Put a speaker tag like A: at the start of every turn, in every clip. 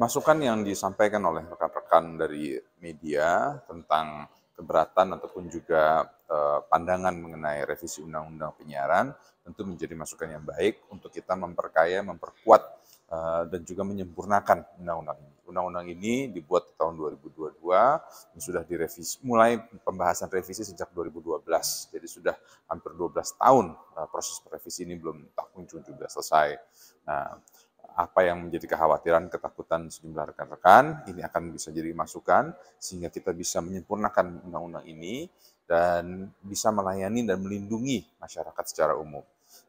A: masukan yang disampaikan oleh rekan-rekan dari media tentang keberatan ataupun juga eh, pandangan mengenai revisi undang-undang penyiaran tentu menjadi masukan yang baik untuk kita memperkaya, memperkuat eh, dan juga menyempurnakan undang-undang ini. Undang-undang ini dibuat tahun 2022 dan sudah direvisi mulai pembahasan revisi sejak 2012. Jadi sudah hampir 12 tahun eh, proses revisi ini belum tak kunjung juga selesai. Nah, apa yang menjadi kekhawatiran, ketakutan sejumlah rekan-rekan. Ini akan bisa jadi masukan sehingga kita bisa menyempurnakan undang-undang ini dan bisa melayani dan melindungi masyarakat secara umum.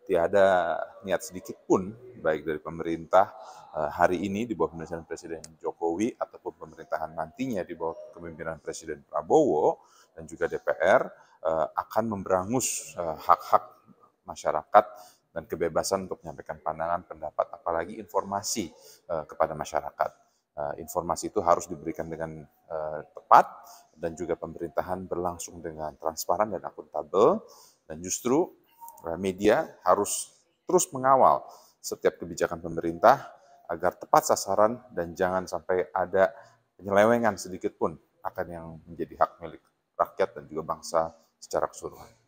A: Tiada niat sedikit pun baik dari pemerintah eh, hari ini di bawah pemerintahan Presiden Jokowi ataupun pemerintahan nantinya di bawah kepemimpinan Presiden Prabowo dan juga DPR eh, akan memberangus eh, hak-hak masyarakat dan kebebasan untuk menyampaikan pandangan, pendapat, apalagi informasi uh, kepada masyarakat. Uh, informasi itu harus diberikan dengan uh, tepat dan juga pemerintahan berlangsung dengan transparan dan akuntabel dan justru uh, media harus terus mengawal setiap kebijakan pemerintah agar tepat sasaran dan jangan sampai ada penyelewengan sedikit pun akan yang menjadi hak milik rakyat dan juga bangsa secara keseluruhan.